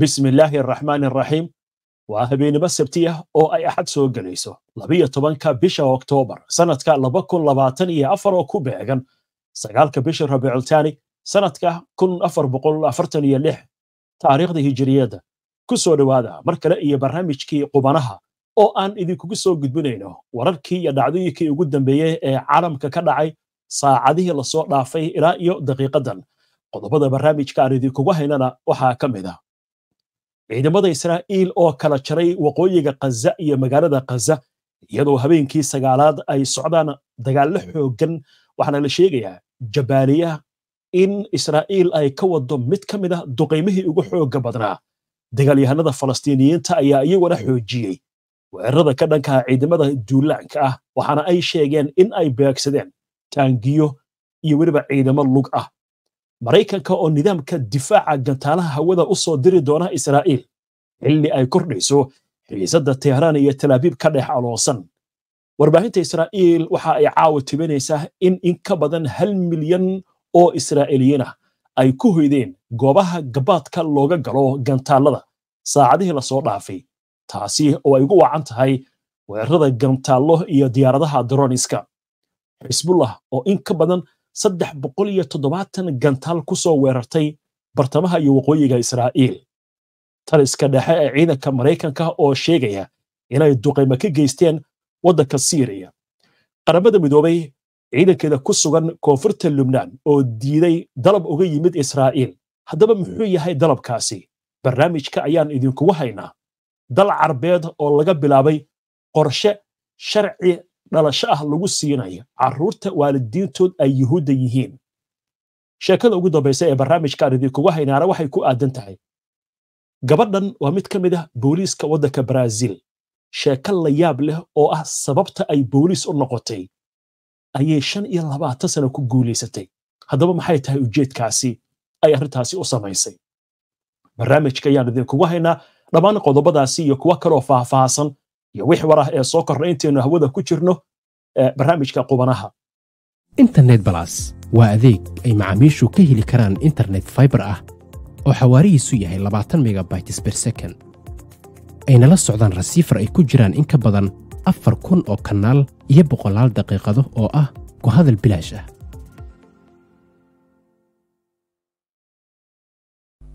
bismi illaahi araxmaan araxiim waa habeenimo sabti ah oo ay axad soo gelayso labiyo tobanka bisha oktoobar sannadka laba kun labaatan iyo afar oo ku beegan sagaalka bisha rabiicultaani sannadka kun afar boqol afartan iyo lix taariikhda hijiriyadda ku soo dhowaada mar kale iyo barnaamijkii qubanaha oo aan idinkugu soo gudbinayno wararkii iyo dhacdooyinkii ugu dambeeyey ee caalamka ka dhacay saacadihii lasoo dhaafay ilaa iyo daqiiqadan qodobada barnaamijka aan idinkugu haynana waxaa ka mid ah ciidamada israa'iil oo kala jaray waqooyiga khaza iyo magaalada khaza iyadoo habeenkii sagaalaad ay socdaan dagaallo xooggan waxaana la sheegayaa jabaaniyaha in israa'iil ay ka waddo mid ka mid ah duqaymihii ugu xoogga badnaa dagaalyahanada falastiiniyiinta ayaa iyaguna xoojiyey weerarada ka dhankaa ciidamada duulaanka ah waxaana ay sheegeen in ay beegsadeen taangiyo iyo weliba ciidamo lug ah maraykanka oo nidaamka difaaca gantaalaha hawada u soo diri doona israa'iil xilli ay kordhayso xiisadda tehraan iyo talaabiib ka dhex aloosan warbaahinta israa'iil waxa ay caawa tibinaysaa in in ka badan hal milyan oo israa'iiliyiin ah ay ku hoydeen goobaha gabaadka looga galo gantaalada saacadihii lasoo dhaafay taasi oo ay ugu wacan tahay weerarada gantaallo iyo diyaaradaha droniska xisbullah oo in ka badan saddex boqol iyo toddobaatan gantaal ku soo weerartay bartamaha iyo waqooyiga israa'iil taliska dhexe ee ciidanka maraykanka oo sheegaya inay duqaymo ka geysteen waddanka siiriya qaramada midoobay ciidankeeda ku sugan koonfurta lubnaan oo diiday dalab uga yimid israa'iil haddaba muxuu yahay dalabkaasi barnaamijka ayaan idinkugu haynaa dal carbeed oo laga bilaabay qorshe sharci dhalasho ah lagu siinayo caruurta waalidiintood ay yuhuudda yihiin sheekada ugu dambaysa ee barnaamijkaan idinkugu haynaana waxay ku aadan tahay gabadhan waa mid ka mid ah booliiska waddanka baraaziil sheeko la yaab leh oo ah sababta ay booliis u noqotay ayay shan iyo labaatan sano ku guulaysatay haddaba maxay tahay ujeedkaasi ay arrintaasi u samaysay barnaamijka ayaan idinkugu haynaa dhammaan qodobadaasi iyo kuwo kuwa kaloo faahfaahsan iyo wix war ah ee soo korna intaynu hawada ku jirno barnaamijka qubanaha internet balas waa adeeg ay macaamiishu ka heli karaan internet faibar ah oo xawaarihiisu yahay labaatan megabytes ber second ayna la socdaan rasiifar ay ku jiraan in ka badan afar kun oo kanaal iyo boqolaal daqiiqado oo ah ku hadal bilaash ah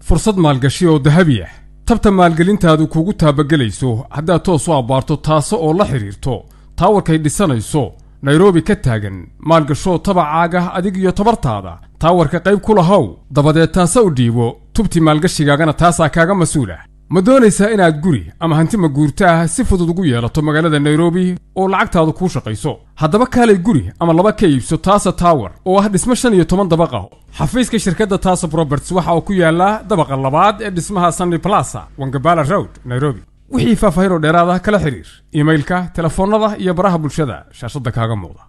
fursad maalgashi oo dahabi ah tabta maalgelintaadu kugu taabagelayso haddaad toos u abbaarto taase oo la xidhiirto taawarkay dhisanayso nairobi ka taagan maalgashoo tabacaagah adig iyo tabartaada taawarka qayb ku lahow dabadeed taase u dhiibo tubti maalgashigaagana taasaa kaaga mas-uul ah ma doonaysaa inaad guri ama hantima guurtaah si fudud ugu yeelato magaalada nairobi oo lacagtaadu kuu shaqayso haddaba kaalay guri ama laba ka iibso taasa tower oo ah dhismo shan iyo toban dabaqa ah. xafiiska shirkadda taasab roberts waxa uu ku yaallaa dabaqa labaad ee dhismaha sunny blasa wangabala road nairobi wixii faahfaahin oo dheeraad ah kala xiriir iimailka telefoonnada iyo baraha bulshada shaashadda kaaga muuqda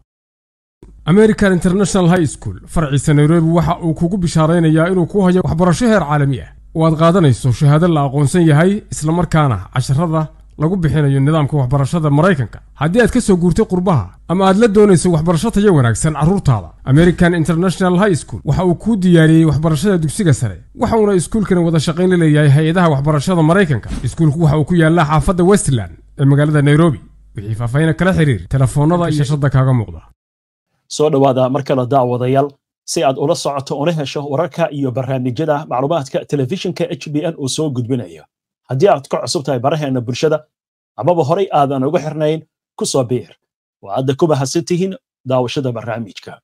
american international high school farciisa nairobi waxa uu kugu bishaaraynayaa inuu ku hayo waxbarasho heer caalami ah oo aad qaadanayso shahaado la aqoonsan yahay islamarkaana casharada lagu bixinayo nidaamka waxbarashada maraykanka haddii aad ka soo guurtay qurbaha ama aad la doonayso waxbarasho tayo wanaagsan carruurtaada american international high school waxa uu kuu diyaariyey waxbarashada dugsiga sare waxa uuna iskuulkan wada shaqayn la leeyahay hay-adaha waxbarashada maraykanka iskuulku waxa uu ku yaallaa xaafadda westland ee magaalada nairobi wixii faafayna kala xiriir telefoonada shashadda kaaga muuqda soo dhawaada mar kale daawadayaal si aad ula socoto una hesho wararka iyo barnaamijyada macluumaadka telefishinka h b n oo soo gudbinayo haddii aad ka cusub tahay baraheenna bulshada amaba horay aadan ugu xirnayn ku soo biir oo aadda ku mahadsan tihiin daawashada barnaamijka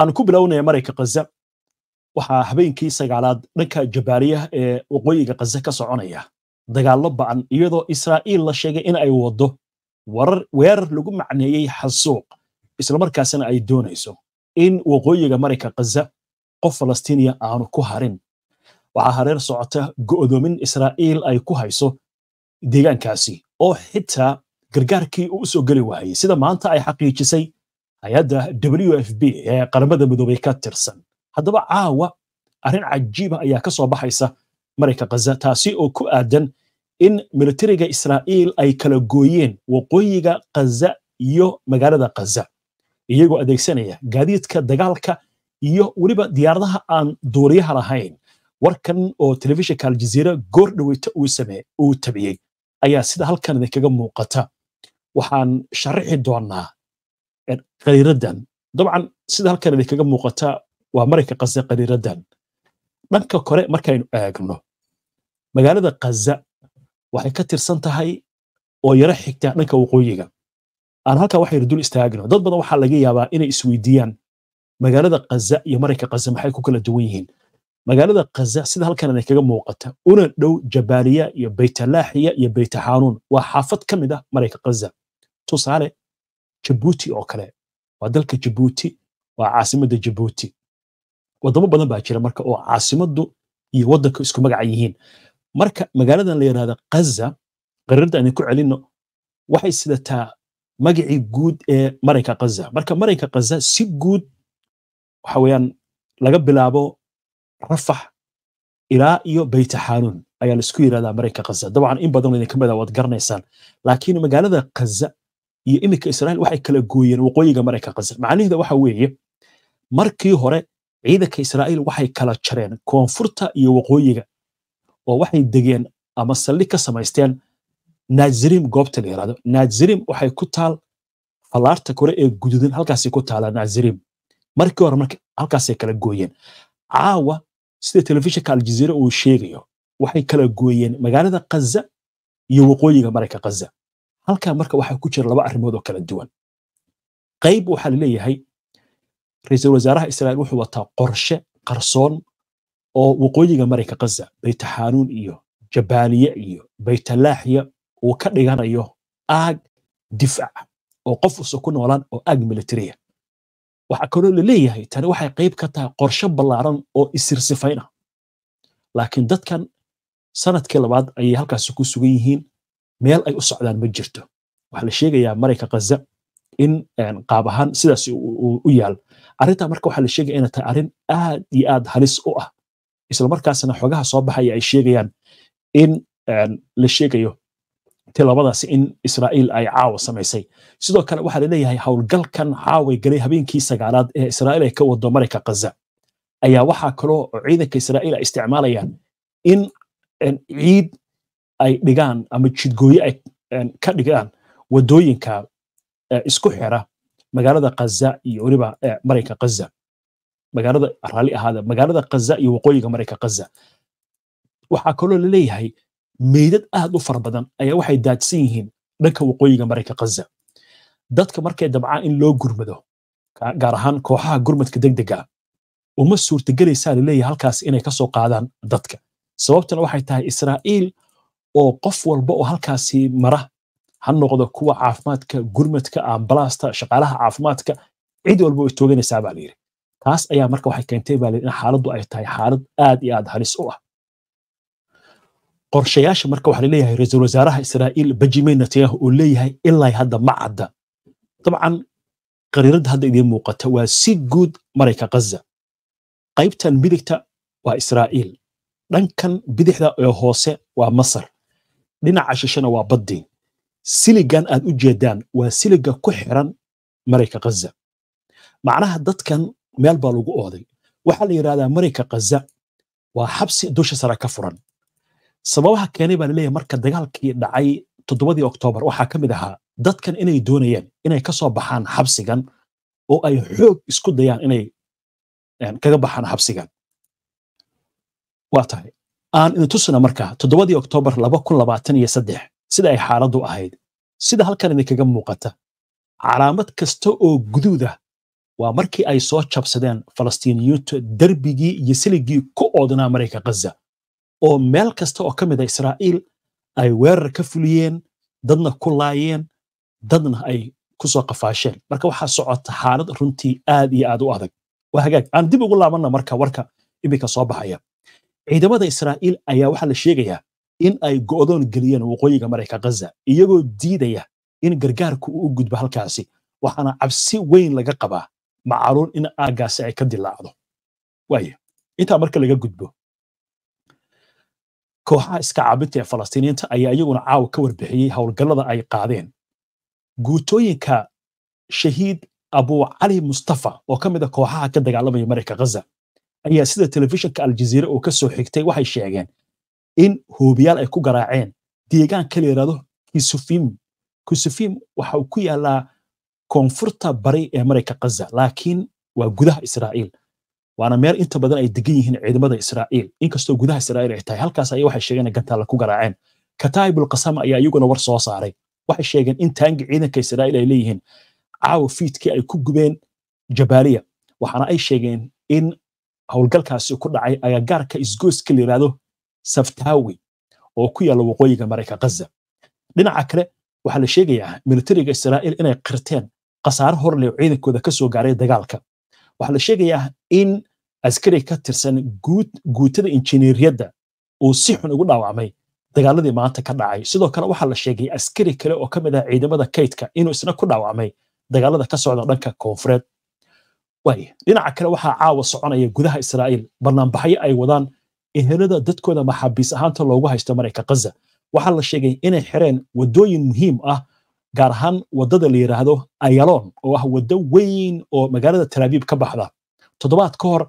aan ku bilownaya marayka khaza waxaa habeenkii sagaalaad dhanka jabaaliyah ee waqooyiga khaza ka soconaya dagaallo ba'an iyadoo israa'iil la sheegay in ay waddo warar weerar lagu macneeyey xasuuq islamarkaasina ay doonayso in waqooyiga marinka khaza qof falastiiniya aanu ku harin waxaa hareer socota go'doomin israa'iil ay ku hayso deegaankaasi oo xitaa gargaarkii uu usoo geli waayey sida maanta ay xaqiijisay hay-adda w f b ee qaramada midoobay ka tirsan haddaba caawa arrin cajiiba ah ayaa ka soo baxaysa marinka khaza taasi oo ku aadan in militariga israa'iil ay kala gooyeen waqooyiga khaza iyo magaalada khaza iyagoo adeegsanaya gaadiidka dagaalka iyo weliba diyaaradaha aan duuriyaha lahayn warkan oo telefishinka aljaziira goor dhaweyta uu tabiyey ayaa sida halkan idinkaga muuqata waxaan sharaxi doonaa er, qariiradan dabcan sida halkan idinkaga muuqata waa marayka kaza qariiradan dhanka kore markaynu eegno magaalada kaza waxay ka tirsan tahay oo yaro xigta dhanka waqooyiga aan halkaa wax dul istaagno dad badan waxaa laga yaabaa inay isweydiiyaan magaalada kaza iyo marayka kaza maxay ku kala duwan yihiin magaalada kaza sida halkanan kaga muuqata una dhow jabaaliya iyo baytalaaxiya iyo baytaxaanuun waa xaafad ka mid ah marayka kaza tusaale jabuuti oo kale waa dalka jabuuti waa caasimadda jabuuti wadamo badan baa jira marka oo caasimaddu iyo waddanka isku magaca yihiin marka magaaladan la yidhahda kaza qariirda aan ku celinno waxay sidataa magacii guud ee marinka kaza marka marinka kaza si guud waxa laga bilaabo rafax ilaa iyo baytaxanuun ayaa laisku yirahdaa marinka kaza dabcan in badan idin kamid a ah waad garanaysaan laakiin magaalada kaza iyo iminka israa'iil waxay kala gooyeen waqooyiga marinka kaza macnaheeda waxa weeye markii hore ciidanka israa'iil waxay kala jareen koonfurta iyo waqooyiga oo waxay degeen ama saldhig ka samaysteen nazrim goobta la yirahdo nazrim waxay ku taal falaarta kore ee gududan halkaasay ku taalaa nazrim markii hore marka halkaasay kala gooyeen caawa sida telefishinka aljazeera uu sheegayo waxay kala gooyeen magaalada kaza iyo waqooyiga marayka kaza halkaa marka waxaa ku jira laba arrimood oo kala duwan qayb waxaa laleeyahay ra-iisul wasaaraha israa'iil wuxuu wataa qorshe qarsoon oo waqooyiga marayka kaza baytaxaanuun iyo jabaaliye iyo baytalaaxiya uu ka dhiganayo aag difaaca oo qof usa ku noolaan oo aag militariya waxaa kaloo la leeyahay tani waxay qayb ka tahay qorsho ballaaran oo isirsifayna laakiin dadkan sanadkii labaad ayay halkaasi ku sugan yihiin meel ay u socdaan ma jirto waxaa la sheegayaa marayka khaza in qaab ahaan sidaas u yaal arrintaa marka waxaa la sheegaya inay tahay arrin aad iyo aad halis u ah isla xogaha soo baxaya ay sheegayaan in la sheegayo tilabadaas in israa'iil ay caawa samaysay sidoo kale waxaa laleeyahay howlgalkan caaway galay habeenkii sagaalaad ee israa'iil ay ka wado marayka khaza ayaa waxaa kaloo ciidanka israa'iil ay isticmaalayaan in ciid ay dhigaan ama jidgooye ay ka dhigaan wadooyinka e, isku xira magaalada khaza iyo weliba e, marayka khaza magaalada raalli ahaada magaalada khaza iyo waqooyiga marayka khaza waxaa kaloo laleeyahay meydad aad u fara badan ayaa waxay daadsan yihiin dhanka waqooyiga marayka khaza dadka markay dabcaan in loo gurmado gaar ahaan kooxaha gurmadka degdega uma suurtagelaysaa laleeyahay halkaas inay ka qaadaan dadka sababtuna waxay tahay israa'iil oo qof walba oo halkaasi mara ha noqdo kuwa caafimaadka gurmadka ambalaasta shaqaalaha caafimaadka cid walba oo istooganaysaa baa layidhi taas ayaa marka waxay keentay baa in xaaladdu ay tahay xaalad aad iyo aad halis u ah qorshayaasha marka waxaa laleeyahay ra-iisul wasaaraha israa'iil benjamin netanyahu oo leeyahay ilaa hadda ma dabcan qariiradda hadda idiin muuqata waa si guud marayka ghaza qaybtan midigta waa israa'iil dhankan bidixda ee hoose waa masar dhinaca shishana waa baddii siligan aad u jeedaan waa siliga ku xiran marayka ghaza macnaha dadkan meel baa lagu ooday waxaa la yidhahdaa marayka ghaza waa xabsi dusha sare ka furan sababaha keenay baa laleeyahay marka dagaalkii dhacay toddobadii oktoobar waxaa ka mid ahaa dadkan inay doonayeen inay kasoo baxaan xabsigan oo ay xoog isku dayaan inay eh, kaga baxaan xabsigan waa tahay aan intusina markaa toddobadii oktoobar laba kun labaatan iyo saddex sida ay xaaladdu ahayd sida halkan idinkaga muuqata calaamad kasta oo guduudah waa markii ay soo jabsadeen falastiiniyiintu derbigii iyo siligii ku oodnaa marayka ghaza oo meel kasta oo ka mid a ah israa'iil ay weerar ka fuliyeen dadna ku laayeen dadna ay kusoo qafaasheen marka waxaa socota xaalad runtii aad iyo aad u adag waa hagaag aan dib ugu laabanna marka warka iminka soo baxaya ciidamada israa'iil ayaa waxaa la sheegayaa in ay go-doon geliyeen waqooyiga mareyka ghaza iyagoo diidaya in gargaarku uu u gudbo halkaasi waxaana cabsi weyn laga qabaa macaluul in aaggaasi ay ka dilaacdo waaye intaa marka laga gudbo kooxaha iska caabinta ee falastiiniinta ayaa iyaguna caawa ka warbixiyey howlgallada ay qaadeen guutooyinka shahiid abucali mustafa oo ka mid a ah kooxaha ka dagaalamaya marayka ghaza ayaa sida telefishinka aljaziire oo ka soo xigtay waxay sheegeen in hoobiyaal ay ku garaaceen deegaan kala yidhaahdo kisufim kisufim waxa uu ku yaallaa koonfurta bari ee marayka khaza laakiin waa gudaha israa'iil waana meel inta badan ay degan yihiin ciidamada israa'iil inkastoo gudaha israa'iil ay tahay halkaas ayaa waxay sheegeen gantaale ku garaaceen kataa'ibul qasama ayaa iyaguna war soo saaray waxay sheegeen in taangi ciidanka israa'iil ay leeyihiin caawa fiidkii ay ku gubeen jabaaliya waxaana ay sheegeen in howlgalkaasi ku dhacay agagaarka isgooska la yidhaahdo saftawi oo ku yaalla waqooyiga marayka ghaza dhinaca kale waxaa la sheegayaa militariga israa'iil inay qirteen khasaaro horleh ciidankooda ka gaaray dagaalka waxaa la sheegayaa in askari ka tirsan guutada injineeriyadda uu si xun ugu dhaawacmay dagaaladii maanta ka dhacay sidoo kale waxaa la sheegay askari kale oo ka mid ah ciidamada kaydka inuu isna ku dhaawacmay dagaalada ka socda dhanka koonfureed dhinaca kale waxaa caawa soconaya gudaha israa'iil banaanbaxyo ay wadaan ehelada dadkooda maxaabiis ahaanta loogu haysto marayka khaza waxaa la sheegay inay xireen wadooyin muhiim ah gaar ahaan waddada la yiraahdo ayaloon oo ah waddo weyn oo magaalada talaabiib ka baxda toddobaad ka hor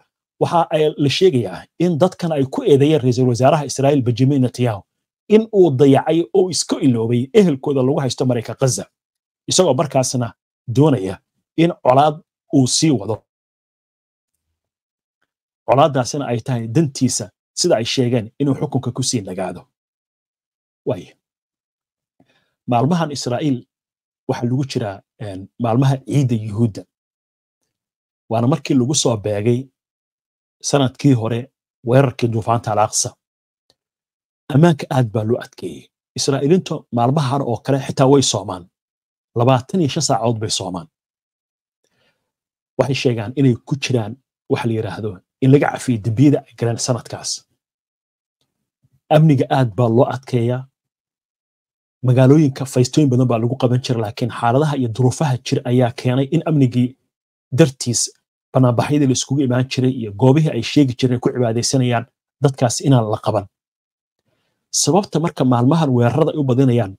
waxa la sheegayaa in dadkan ay ku eedeeyeen ra-iisul wasaaraha israa'iil benjamin netanyahu in uu dayacay oo iska iloobay ehelkooda lagu haysto marayka gaza isagoo markaasna doonaya in colaad uu sii wado colaaddaasina ay tahay dantiisa sida ay sheegeen inuu xukunka ku sii nagaado maalmahan israa'iil waxa lagu jiraa maalmaha ciidda yuhuudda waana markii lagu soo beegay sanadkii hore weerarkii duufaanta alaqsa ammaanka aad baa loo adkeeyey israa'iilinta maalmahan oo kale xitaa way soomaan labaatan iyo shan saacood bay soomaan waxay sheegaan inay ku jiraan waxa la yidhaahdo in laga cafiyo dembiyada ay galeen sanadkaas amniga aad baa loo adkeeyaa magaalooyinka faystooyin badan baa lagu qaban jira laakiin xaaladaha iyo duruufaha jir ayaa keenay in amnigii dartiis banaanbaxyadii la imaan jiray iyo goobihii ay sheegi jireen ku cibaadaysanayaan dadkaas inaan la qaban sababta marka maalmahan weerarada ay u badinayaan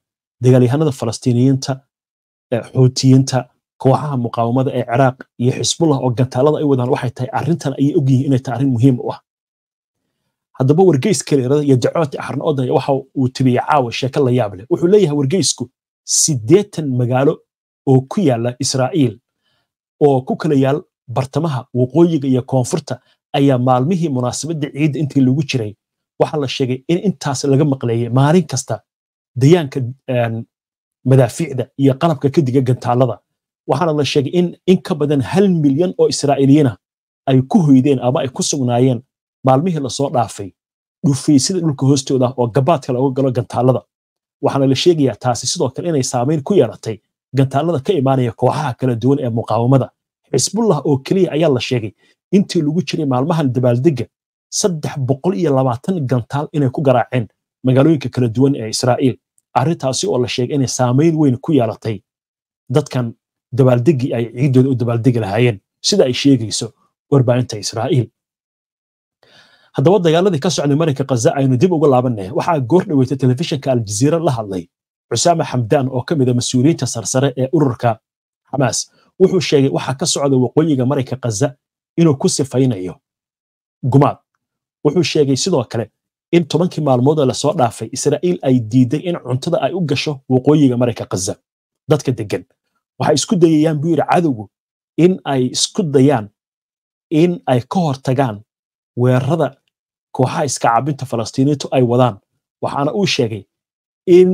dagaalyahanada falastiiniyiinta xuutiyiinta kooxaha muqaawamada ee ciraaq iyo xisbullah oo gantaalada ay wadaan waxay tahay arrintan ayay ogyihiin inay tahay arrin muhiim u ah haddaba wargeys kaleerada iyo dacooti aharna odan waxa uu tabiyey caawa sheeko la yaab leh wuxuu leeyahay wargeysku siddeetan magaalo oo ku yaala israa'iil oo ku kala yaal bartamaha waqooyiga iyo koonfurta ayaa maalmihii munaasabadda ciidda intii lagu jiray waxaa la sheegay in intaas laga maqleeyey maalin kasta dayaanka ehm, madaafiicda iyo qalabka kadiga gantaallada waxaana la sheegay in in ka badan hal milyan oo israa'iiliyiina ay ku hoydeen ama ay ku sugnaayeen maalmihii lasoo dhaafay dhufaysyada dhulka hoostooda oo gabaadka looga galo gantaalada waxaana la sheegayaa taasi sidoo kale inay saamayn ku yeelatay gantaalada ka imaanaya kooxaha kala duwan ee muqaawamada xisbullah oo keliya ayaa la sheegay intii lagu jiray maalmahan dabaaldega saddex boqol iyo labaatan gantaal inay ku garaaceen magaalooyinka kala duwan ee Israa'iil arrintaasi oo la sheegay inay saameyn weyn ku yeelatay dadkan dabaaldegii ay ciiddooda u dabaaldegi lahaayeen sida ay sheegayso warbaahinta Israa'iil haddaba dagaaladii ka socday marinka khaza aynu dib ugu laabanaya waxaa goor dhaweetay telefishinka aljaziira la hadlay cusaama xamdaan oo ka mida ah mas-uuliyiinta sarsare ee ururka xamaas wuxuu sheegay waxaa ka socda waqooyiga marinka khaza inuu ku sifaynayo gumaad wuxuu sheegay sidoo kale in tobankii maalmoodee lasoo dhaafay israa'iil ay diiday in cuntada ay u gasho waqooyiga marinka khaza dadka deggan waxay isku dayayaan buu yidhi cadowgu in ay isku dayaan in ay ka hortagaan weerarada kooxaha iska cabinta falastiiniintu ay wadaan waxaana uu sheegay in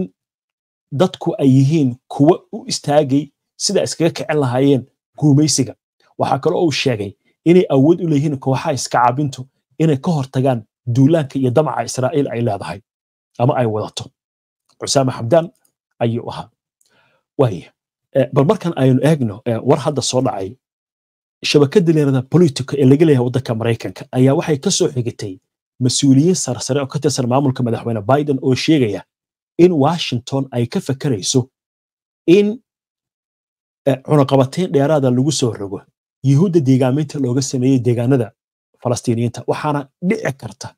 dadku ay yihiin kuwa u istaagay sida iskaga kicin lahaayeen guumaysiga waxaa kale uu sheegay inay awood u leeyihiin kooxaha iska cabintu inay ka hortagaan duulaanka iyo damaca israa'iil ay leedahay ama ay wadato cusaame xabdaan ayuu ahaa waaya eh, bal markan aynu eegno eh, war hadda soo dhacay shabakada leerada politica ee laga leeyahay waddanka maraykanka ayaa waxay kasoo xigitay mas-uuliyiin sarsare oo ka tirsan maamulka madaxweyne biden oo sheegaya in washington ay ka fakarayso in e, cunaqabateyn dheeraada lagu soo rogo yuhuudda deegaameynta looga sameeyey deegaanada falastiiniyiinta waxaana dhici karta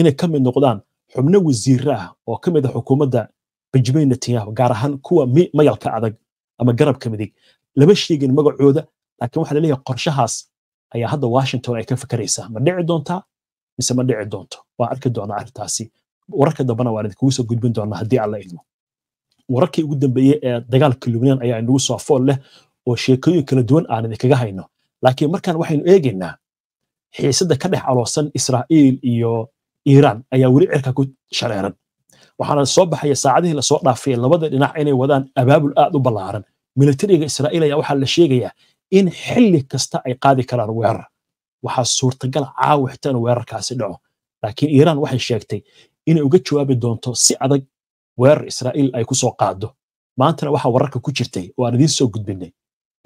inay ka mid noqdaan xubno wasiirra ah oo ka mid a ah xukuumadda benjamin netanyahu gaar ahaan kuwa mayalka adag ama garabka midig lama sheegin magacooda laakiin waxa laleeyahay qorshahaas ayaa hadda washington ay ka fakeraysaa ma dhici doontaa mise ma dhici doonto waa arki doonaa arrintaasi wararka dambena waan idinkugu soo gudbin doonaa haddii alla idmo wararkii ugu dambeeyey ee dagaalka lubnaan ayaa inagu soo fool leh oo sheekooyin kala duwan aan idinkaga hayno laakiin markaan waxaynu eegaynaa xiisadda ka dhex aloosan israa'iil iyo iiraan ayaa weli cirka ku shareeran waxaana soo baxaya saacadihii lasoo dhaafay labada dhinac inay wadaan abaabul aad u ballaaran milatariga israa'iil ayaa waxaa la sheegayaa in xilli kasta ay qaadi karaan weerar waxaa suurtagala caawix inuu weerarkaasi dhaco laakiin iiraan waxay sheegtay inay uga jawaabi doonto si adag weerar israa'iil ay kusoo qaado maantana waxaa wararka ku jirtay oo aan idiin soo gudbinay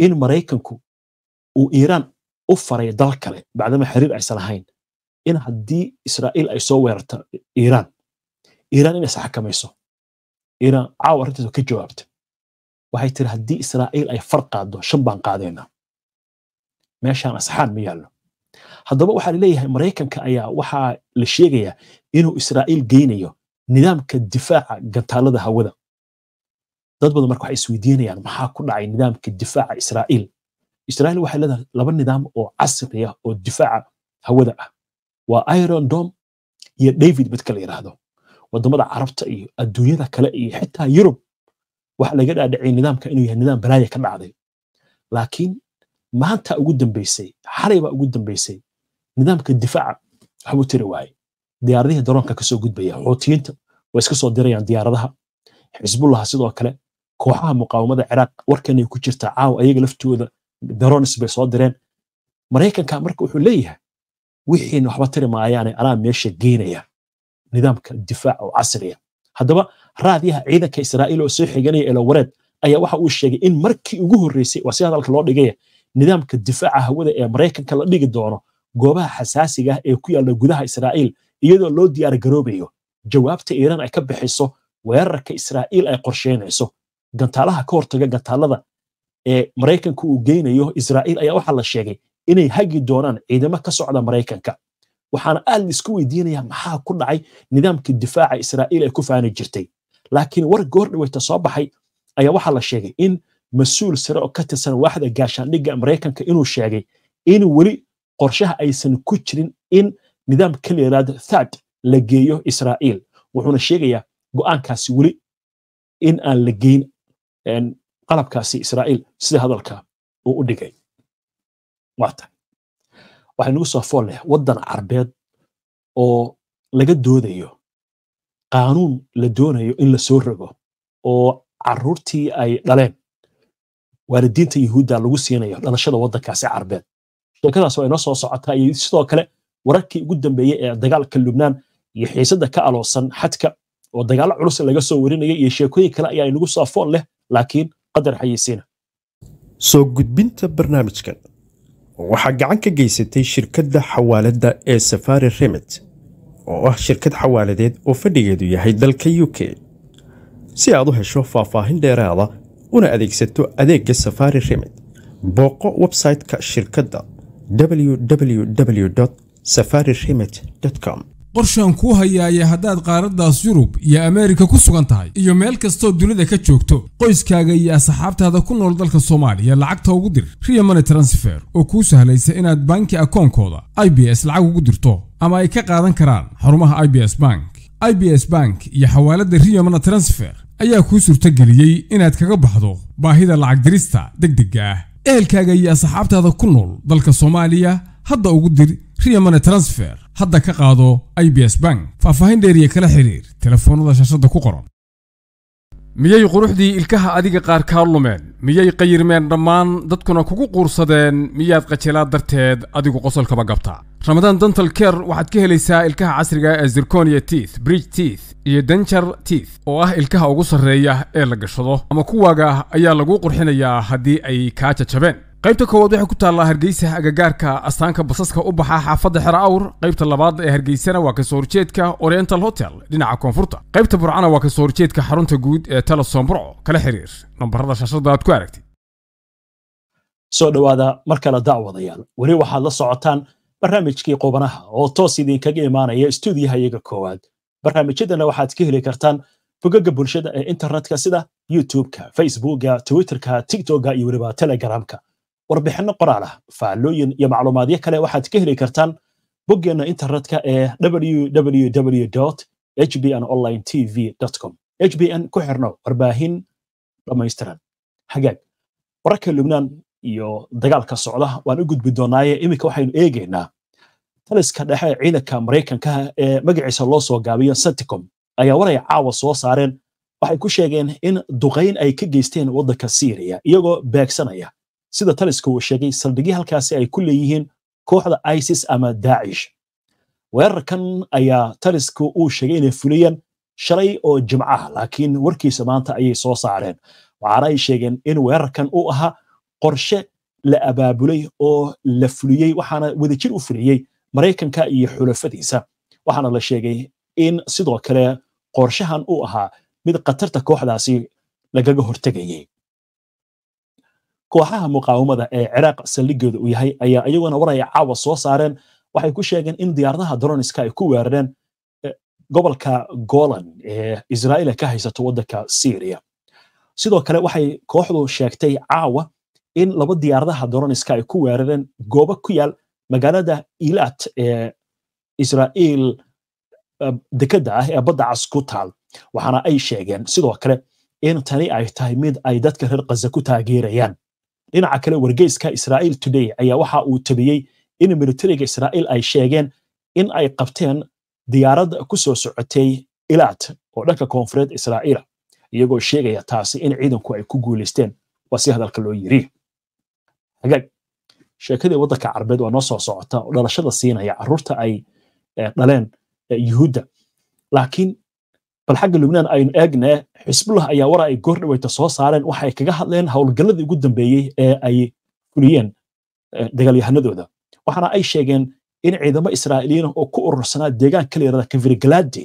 in maraykanku uu iiraan u faray dal kale bacdama xiriir aysan ahayn in haddii israa'iil ay soo weerarto iiraan iiraan in isxakamayso iiraan caawa arrintaas ka jawaabta waxay tiri haddii israa'iil ay far qaado shan baan qaadaynaa meeshaan asxaan ma yaallo haddaba waxaa laleeyahay maraykanka ayaa waxaa la sheegayaa inuu israa'iil geynayo nidaamka difaaca gantaalada hawada dad badan marka waxay isweydiinayaan maxaa ku dhacay nidaamka difaaca israa'iil israa'iil waxay leedahay laba nidaam oo casri ah oo difaaca hawada ah waa iron dome iyo david midka la yidhaahdo wadamada carabta iyo adduunyada kale iyo xitaa yurub waxa laga dhaadhicay nidaamka inuu yahay nidaam balaaya ka dhacday laakiin maanta ugu dambeysay xalayba ugu dambaysay nidaamka difaaca waxba tiri waaye diyaaradihii daroonka kasoo gudbaya xuutiyiinta way iska soo dirayaan diyaaradaha xisbullah sidoo kale kooxaha muqaawamada ciraaq warkanay ku jirtaa caawa ayaga laftooda daroonis bay soo direen maraykanka marka wuxuu leeyahay wixiina waxba tiri maayaane anaa meesha geynaya nidaamka difaaca oo casriya haddaba raadiyaha ciidanka israa'iil oo soo xiganaya elawareed ayaa waxa uu sheegay in markii ugu horreysay waa si hadalka loo dhigaya nidaamka difaaca hawada ee maraykanka la dhigi doono goobaha xasaasiga ah ee ku yaalla gudaha israa'iil iyadoo loo diyaargaroobayo jawaabta iiraan ay ka bixiso weerarka israa'iil ay qorsheynayso gantaalaha ka hortaga gantaalada ee maraykanka uu geynayo israa'iil ayaa waxaa la sheegay inay hagi doonaan ciidamo ka socda maraykanka waxaana aad laisku weydiinayaa maxaa ku dhacay nidaamka difaaca israa'iil ay ku faani jirtay laakiin war goor dhaweyta soo baxay ayaa waxaa la sheegay in mas-uul sare oo ka tirsan waaxda gaashaandhigga maraykanka inuu sheegay in weli qorshaha aysan ku jirin in nidaamka kale yaraado THAAD la geeyo Israa'iil wuxuuna sheegayaa go go'aankaasi weli in aan la geyn qalabkaasi Israa'iil sida hadalka uu u dhigay waxay nagu soo fool waddan carbeed oo laga doodayo qaanuun la doonayo in la soo rogo oo caruurtii ay dhaleen waalidiinta yuhuudda lagu siinayo dhalashada waddankaasi carbeed sheekadaas waa inoo soo socotaa iyo sidoo kale wararkii ugu dambeeyey ee dagaalka lubnaan iyo xiisadda ka aloosan xadka oo dagaalo culus laga soo warinaya iyo sheekooyin kale ayaa inagu soo fool leh laakiin qadar xayeysiina soo gudbinta barnaamijkan waxaa gacan ka geysatay shirkadda xawaaladda ee safari remit oo ah shirkad xawaaladeed oo fadhigeedu yahay dalka u k si aad u hesho faahfaahin dheeraada una adeegsato adeega safaari remit booqo website shirkadda www safari remit com qorshaan kuu hayaaya haddaad qaaraddaas yurub iyo ameerika ku sugan tahay iyo meel kastoo dunida ka joogto qoyskaaga iyo asxaabtaada ku nool dalka soomaaliya lacagta ugu dir riya money transfer oo kuu sahlaysa inaad banki akoonkooda i b s lacag ugu dirto ama ay ka qaadan karaan xarumaha i b s bank i b s bank iyo xawaaladda riya money transfer ayaa kuu suurtageliyey inaad kaga baxdo baahida lacag dirista degdega ah ehelkaaga iyo asxaabtaada ku nool dalka soomaaliya hadda ugu dir riya transfer hadda ka qaado i b s bank faahfaahin dheeriya kala xidhiir telefoonada shashada ku qoran miyay quruxdii ilkaha adiga qaar kaa lumeen miyay qayirmeen dhammaan dadkuna kugu quursadeen miyaad qajilaad darteed adigu qosolkaba gabtaa ramadaan dental care waxaad ka helaysaa ilkaha casriga ah ee zirconia teeth bridge teeth iyo denjar teeth oo ah ilkaha ugu sarreeya ee la gashado ama kuwaaga ayaa laguu qurxinayaa haddii ay kaa jajabeen qaybta koowaad waxay ku taallaa hargeysa agagaarka astaanka basaska u baxa xaafadda xero awr qaybta labaad ee hargeysana waa kasoo horjeedka oriental hotel dhinaca koonfurta qaybta burcana waa kasoo horjeedka xarunta guud ee telesom burco kala xiriir nambarada shaashada aad ku aragtid soo dhowaada mar kale daawadayaal weli waxaad la socotaan barnaamijkii qubanaha oo toos idinkaga imaanaya iyaga koowaad barnaamijyadana waxaad ka heli kartaan bogaga bulshada ee internetka sida youtubeka facebooka twitterka tiktoka iyo weliba telegramka warbixino qoraal ah faallooyin iyo macluumaadyo kale waxaad ka heli kartaan boggeenna internetka ee www hbn online tv com hbn ku xirno warbaahin dhammaystiran hagaag wararka lubnaan iyo dagaalka socda waan u gudbi doonaaye iminka waxaynu eegaynaa taliska dhexe ciidanka maraykanka ee magaciisa loo soo gaabiyo senticom ayaa waray caawa soo saareen waxay ku sheegeen in duqayn ay ka geysteen waddanka syriya iyagoo beegsanaya sida taliska uu sheegay saldhigyi halkaasi ay ku leeyihiin kooxda isis ama daacish weerarkan ayaa taliska uu sheegay inay fulayaan shalay oo jimcaha laakiin warkiisa maanta ayay soo saareen waxaana ay sheegeen in weerarkan uu ahaa qorshe la abaabulay oo la fuliyey waxaana wadajir u fuliyey maraykanka iyo xulafadiisa waxaana la sheegay in sidoo kale qorshahan uu ahaa mid khatarta kooxdaasi lagaga hortegayay kooxaha muqaawamada ee ciraaq saldhigooda uu yahay ayaa iyaguna war caawa soo saareen waxay ku sheegeen in diyaaradaha droniska ay ku weerareen e, gobolka golan ee israa'iila ka haysato waddanka syriya sidoo kale waxay kooxdu sheegtay caawa in laba diyaaradaha droniska ay ku weerareen goobo ku yaal magaalada ilat ee israa'iil e, dekedda ah ee badda ku taal waxaana ay sheegeen sidoo kale in tani ay tahay mid ay dadka reer kaza ku taageerayaan dhinaca kale wargeyska israa'iil today ayaa waxa uu tabiyey in militariga israa'iil ay sheegeen in ay qabteen diyaaradda ku soo socotay ilaat oo dhanka koonfureed israa'iila iyagoo sheegaya taasi in ciidanku ay ku guulaysteen waa si hadalka loo yiri hagaag sheekadii waddanka carabeed waa noo soo socota oo dhalashada siinaya caruurta ay eh, dhaleen eh, yuhuudda laakiin bal xagga lubnaan aynu eegnee xisbullah ayaa war ay goor dhaweyta soo saareen waxay kaga hadleen howlgalladii ugu dambeeyey ee ay fuliyeen eh, dagaalyahanadooda waxaana ay sheegeen in ciidamo israa'iiliyiin oo ku urursanaa deegaanka la yirahda kavirgaladi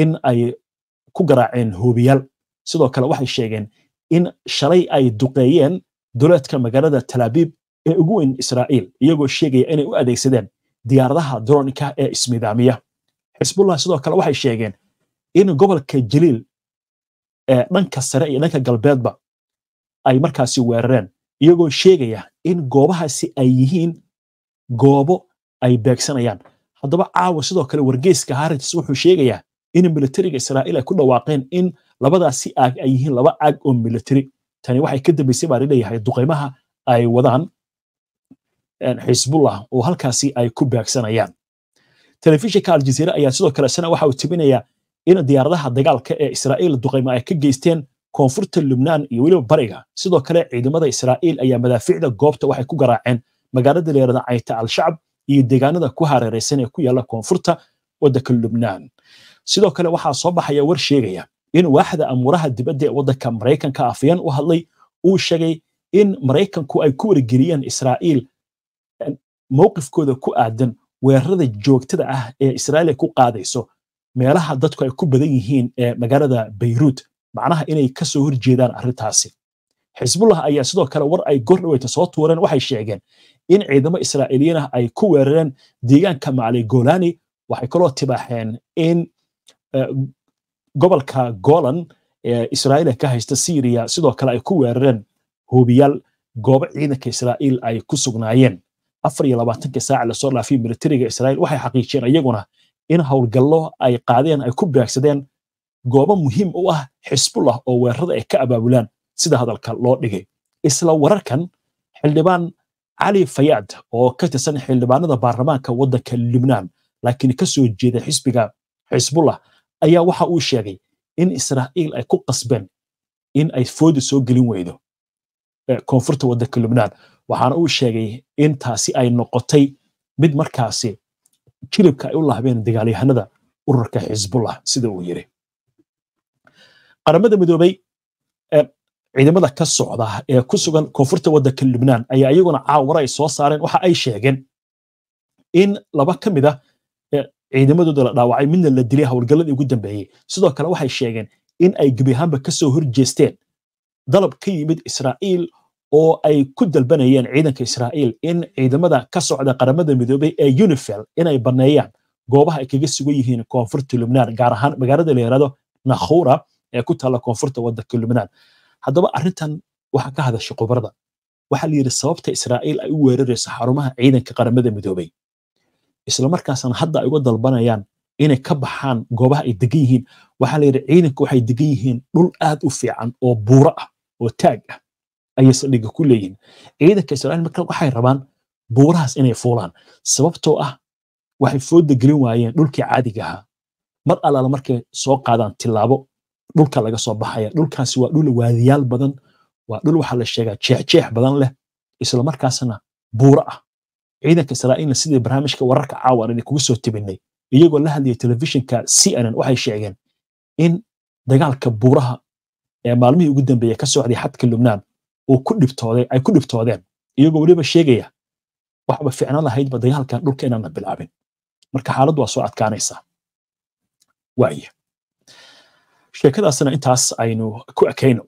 in ay ku garaaceen hoobiyaal sidoo kale waxay sheegeen in shalay ay duqeeyeen duleedka magaalada talaabiib ee ugu weyn israa'iil iyagoo sheegaya inay u adeegsadeen diyaaradaha dronka ee ismidaamiya xisbullah sidoo kale waxay sheegeen in gobolka jaliil dhanka sare iyo dhanka galbeedba ay markaasi weerareen iyagoo sheegaya in goobahaasi ay yihiin goobo ay beegsanayaan haddaba caawa sidoo kale wargeeska haratis wuxuu sheegayaa in militariga israa'iil ay ku dhawaaqeen in labadaasi aag ay yihiin laba aag oo militari tani waxay ka dambaysay baa leeyahay duqaymaha ay wadaan xisbullah oo halkaasi ay ku beegsanayaan telefishinka aljaziira ayaa sidoo kale sana waxa uu tibinayaa in diyaaradaha dagaalka ee israa'iil duqaymo ay ka geysteen koonfurta lubnaan iyo weliba bariga sidoo kale ciidamada israa'iil ayaa madaafiicda goobta waxay ku garaaceen magaalada leerada cayta al iyo deegaanada ku hareeraysan ee ku yaala koonfurta waddanka lubnaan sidoo kale waxaa soo baxaya war sheegaya in waaxda amuuraha dibadda ee waddanka maraykanka afayeen u hadlay uu sheegay in maraykanku ay ku wargeliyeen israa'iil mowqifkooda ku aadan weerarada joogtada ah ee israa'iil ay ku qaadayso meelaha dadku ay ku badan yihiin ee magaalada bayruud macnaha inay kasoo horjeedaan arintaasi xisbullah ayaa sidoo kale war ay gordhaweyta soo tuureen waxay sheegeen in ciidamo israa'iiliyiin ah ay ku weerareen deegaanka maali golani waxay kaloo tibaaxeen in eh, gobolka golan ee israa'iila ka haysta syriya sidoo kale ay ku weerareen huubiyaal goobo ciidanka israa'iil ay ku sugnaayeen afar iyo labaatanka saac lasoo dhaafay militariga israa'iil waxay xaqiijeen iyaguna in howlgallo ay qaadeen ay ku beegsadeen goobo muhiim u ah xisbullah oo weerarada ay ka abaabulaan sida hadalka loo dhigay isla wararkan xildhibaan cali fayaad oo ka tirsan xildhibaanada baarlamaanka waddanka lubnaan laakiin kasoo jeeda xisbiga xisbullah ayaa waxa uu sheegay in israa'iil ay ku qasbeen in ay fooda soo gelin weydo e, koonfurta waddanka lubnaan waxaana uu sheegay in taasi ay noqotay mid markaasi jilibka ay u lahbeen dagaalyahanada ururka xisbullah sida uu yiri qaramada midoobay eh, ciidamada ka socda ee ku sugan koonfurta waddanka lubnaan ayaa iyaguna caawara ay soo saareen waxa ay sheegeen in laba ka mid a ah, eh, ciidamadooda la dhaawacay midna la dilay howlgalladii ugu dambeeyey sidoo kale waxay sheegeen in ay gebi ahaanba kasoo soo horjeesteen dalab ka yimid israa'iil oo ay ku dalbanayeen ciidanka israa'iil in ciidamada ka socda qaramada midoobey ee unifel inay baneeyaan goobaha ay kaga sugan yihiin koonfurta lubnaan gaar ahaan magaalada la yidhahdo nakhura ee ku taalla koonfurta waddanka lubnaan haddaba arrintan waxaa ka hadashay khubarada waxaa la sababta israa'iil ay u weerarayso xarumaha ciidanka qaramada midoobey islamarkaasna hadda ay uga dalbanayaan inay ka baxaan goobaha ay degan yihiin waxaa la ciidanka waxay degan yihiin dhul aad u fiican oo buuro ah oo taag ah ayay saldhiga ku leeyihin ciidanka israil marka waxay rabaan buurahaas inay fuulaan sababtoo ah waxay fooda gelin waayeen dhulkii caadiga ahaa mar allaala markay soo qaadaan tilaabo dhulka laga soo baxaya dhulkaasi waa dhul waadiyaal badan waa dhul waxaa la sheegaa jeexjeex badan leh islamarkaasna buuro ah ciidanka israa'iilna sidii barnaamijka wararka caawan inay kuga soo tebinay iyagoo la hadlaya telefishinka cnn waxay sheegeen in dagaalka buuraha ee maalmihii ugu dambeeya ka socday xadka lubnaan ay ku dhibtoodeen iyagoo weliba sheegaya waxba ficno lahaydba dagaalkan dhulka inaan la bilaabin marka xaaladdu waa soo adkaanaysaa waaya sheekadaasna intaas aynu ku ekayno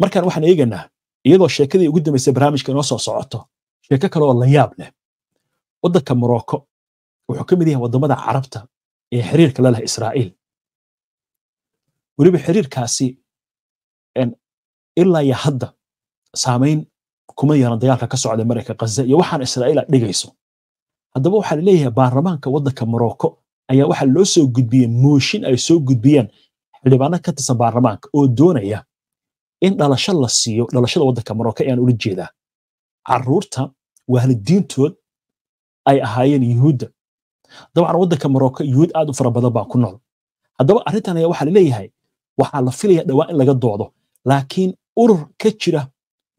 markaan waxaan eegaynaa iyadoo sheekadii ugu dambaysa barnaamijka inoo soo socoto sheeko kale oo la yaab leh waddanka morocco wuxuu ka mid yahay waddamada carabta ee xiriirka la leh israa'iil weliba xiriirkaasi ilaa iyo hadda saamayn kuma yeelan dagaalka ka socda marayka kaza iyo waxaan israa'iil a ah dhigayso haddaba waxaa laleeyahay baarlamaanka waddanka morocco ayaa waxaa loo soo gudbiyey mooshin ay soo gudbiyeen xildhibaano ka tirsan baarlamaanka oo doonaya in dhalasho la siiyo dhalashada waddanka morocco ayaan ula jeedaa carruurta waalidiintood ay ahaayeen yuhuudda dabcan waddanka morocco yuhuud aad u fara badan baan ku nool haddaba arrintan ayaa waxaa laleeyahay waxaa la filaya dhawaan in laga doodo laakiin urur ka jira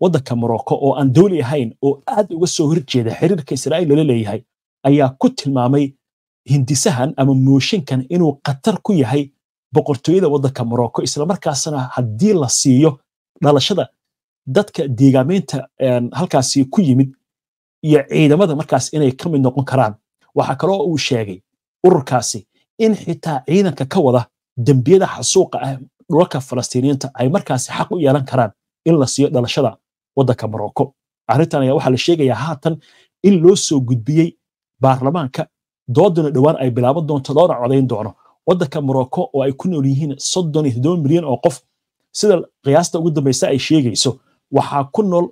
waddanka morocco oo aan dawli ahayn oo aad uga soo horjeeda xiriirka israa'iil loola leeyahay ayaa ku tilmaamay hindisahan ama mooshinkan inuu khatar ku yahay boqortooyada waddanka morocco islamarkaasna haddii la siiyo dhalashada dadka deegaamaynta halkaasi ku yimid iyo ciidamada markaas inay ka mid noqon karaan waxaa kaloo uu sheegay ururkaasi in xitaa ciidanka ka wada dembiyada xasuuqa ah dhulalka falastiiniyiinta ay markaasi xaq u yeelan karaan in la siiyo dhalashada wadanka morocco arrintan ayaa waxaa la sheegayaa haatan in loo soo gudbiyey baarlamaanka doodana dhowaan ay bilaaban doonto loona codayn doono waddanka morocco oo ay ku nool yihiin soddon iyo toddoba milyan oo qof sida qiyaasta ugu dambaysa ay sheegayso waxaa ku nool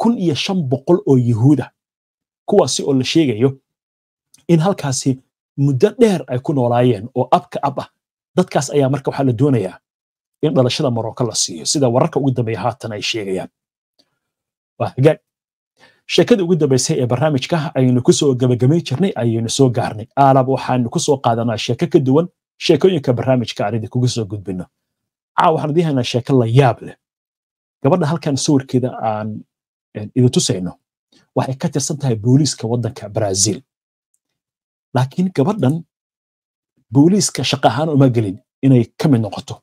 kun iyo shan boqol oo yuhuud kuwaasi oo la sheegayo in halkaasi muddo dheer ay ku noolaayeen oo abka ab ah dadkaas ayaa marka waxaa la doonayaa in dhalashada morocco la siiyo sida wararka ugu dambeeya haatan ay sheegayaan waa sheekada ugu dambaysay ee barnaamijka ayaynu kusoo gebagabayn jirnay ayaynu soo gaarnay aalab waxaanu kusoo qaadanaa sheeko ka duwan sheekooyinka barnaamijka aanidi kuga soo gudbino caa waxaanu dihaynaa sheeko la yaab leh gabadha halkan sawirkeeda aan idin tusayno waxay ka tirsan tahay booliiska waddanka brazil laakiin gabadhan booliiska shaqa ahaan uma gelin inay ka mid noqoto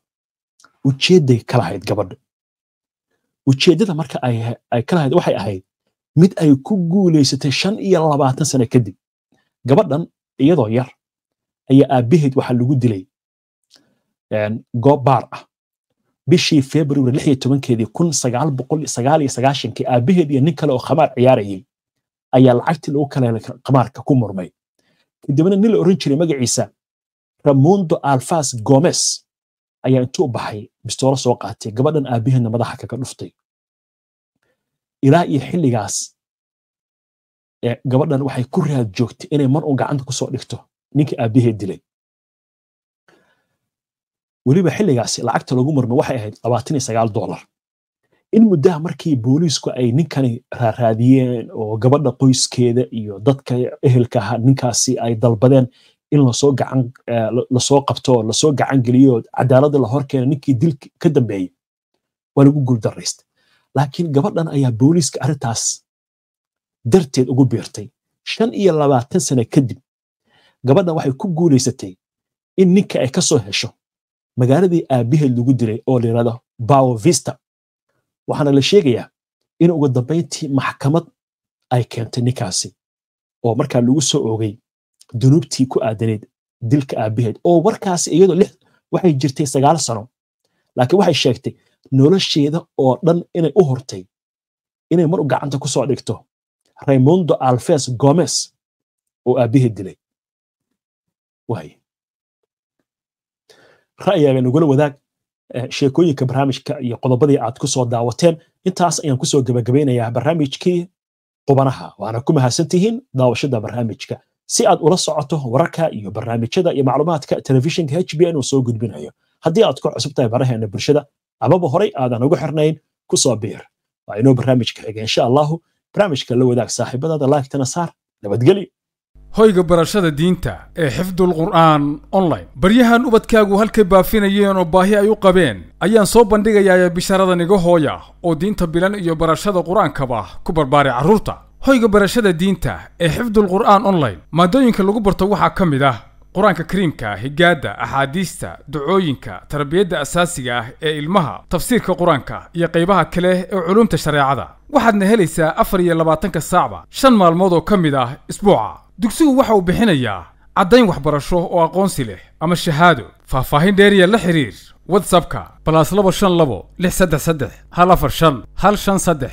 ujeedday kalahayd lahayd ujeeddada marka ay ka lahayd waxay ahayd mid ay ku guulaysatay shan iyo labaatan sane kadib gabadhan iyadoo yar ayaa aabbaheed waxaa lagu dilay goob baar ah bishii februari lix iyo tobankeedii kun sagaal boqol sagaal iyo sagaashankii aabbaheed iyo nin kale oo khamaar ciyaarayay ayaa lacagtii lagu kaleelay khamaarka ku murmay kadibna nin la oran jiray magaciisa ramundo alfas gomez ayaa intuu baxay bistoolo soo qaatay gabadhan aabbaheedna madaxa kaga dhuftay ilaa iyo xilligaas gabadhan waxay ku raad joogtay inay mar un gacanta kusoo dhigto ninkii aabbaheed dilay weliba xilligaasi lacagta lagu marmo waxay ahayd labaatan iyo sagaal doolar in muddaha markii booliisku ay ninkani raaraadiyeen oo gabadha qoyskeeda iyo dadka ehelka aha ninkaasi ay dalbadeen in lasoo gacan eh, lasoo qabto lasoo gacan geliyo cadaaladda la horkeena ninkii dil ka dambeeyey waa lagu guuldaraysta laakiin gabadhan ayaa booliiska arrintaas darteed ugu biirtay shan iyo labaatan sane kadib gabadhan waxay ku guulaysatay in ninka ay ka soo hesho magaaladii aabbaheed lagu diray oo la yidhahdo bao vista waxaana la sheegayaa in ugu dambayntii maxkamad ay keentay ninkaasi oo markaa lagu soo oogay dunuubtii ku aadanayd dilka aabaheed oo warkaas iyadoo waxay jirtay sagaal sano laakiin waxay sheegtay nolosheeda oo dhan inay u hortay inay mar u gacanta ku soo dhigto raymondo alfes gomez oo aabaheed dilay rayaaga nagula wadaag eh, sheekooyinka barnaamijka iyo qodobadii aad ku soo daawateen intaas ayaan kusoo soo barnaamijkii qubanaha waana ku mahadsan tihiin daawashada barnaamijka si aad ula socoto wararka iyo barnaamijyada iyo macluumaadka telefishinka h b n uu soo gudbinayo haddii aad ku cusub tahay baraheena bulshada amaba horay aadan ugu xirnayn ku soo biir waa inuu barnaamijka xiga insha allahu barnaamijka la wadaag saaxiibadaada laagtana saar nabadgelyo hoyga barashada diinta ee xifdulqur'aan online baryahan ubadkaagu halkay baafinayeen oo baahi ay u qabeen ayaan soo bandhigayaa bishaaradan iga hooya oo diinta bilan iyo barashada qur-aankaba ku barbaare carruurta hoyga barashada diinta ee xifdul qur'aan online maadooyinka lagu barto waxaa ka mid ah qur-aanka kariimka higaadda axaadiista ducooyinka tarbiyadda asaasiga ah ee ilmaha tafsiirka qur-aanka iyo qaybaha kale ee culumta shareecada waxaadna helaysaa afar iyo labaatanka saacba shan maalmood oo ka mid ah isbuuca dugsigu waxa uu bixinayaa caddayn waxbarasho oo aqoonsi leh ama shahaado faahfaahin dheeriya la xiriir watsapka balas labo shan labo lix saddex saddex hal afar shan hal shan saddex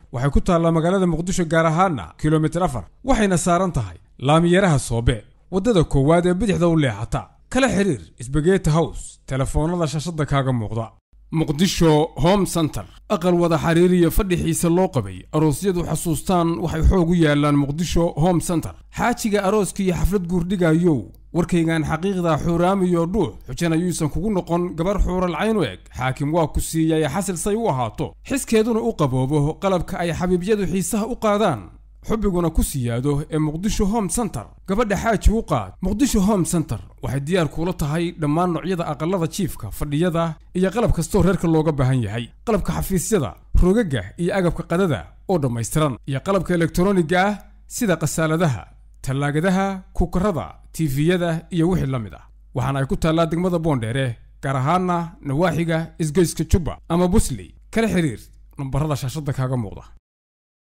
waxay ku taallaa magaalada muqdisho gaar ahaana kilomitir afar waxayna saaran tahay laamiyaraha soobe waddada koowaad ee bidixda u leexata kala xiriir sbageti hows telefoonada shashadda kaaga muuqda muqdisho home center aqal wada xariir iyo fadhixiisa loo qabay aroosyadu xusuustaan waxay xoog u yaalaan muqdisho home center xaajiga arooska iyo xaflad guurdhigayow warkaygan xaqiiqda xuuraamiyo dhuux xujan ayuusan kugu noqon gabar xuuralcayn u eg xaakim waa ku siiyaya xasil say u ahaato xiskeeduna u qaboobo qalabka ay xabiibyadu xiisaha u qaadaan xubiguna ku siyaado ee muqdisho home center gabadha xaaji u qaad muqdisho home center waxay diyaar kuula tahay dhammaan noocyada aqallada jiifka fadhiyada iyo qalab kastoo reerka looga baahan yahay qalabka xafiisyada rogaga iyo agabka qadada oo dhammaystiran iyo qalabka elektroniga ah sida qasaaladaha tallaagadaha kukarada tiifiyada iyo wixii la mid ah waxaana ay ku taallaa degmada boondheere gaar ahaanna nawaaxiga isgeyska jubba ama busley kala xidhiir nambarada shaashadda kaaga muuqda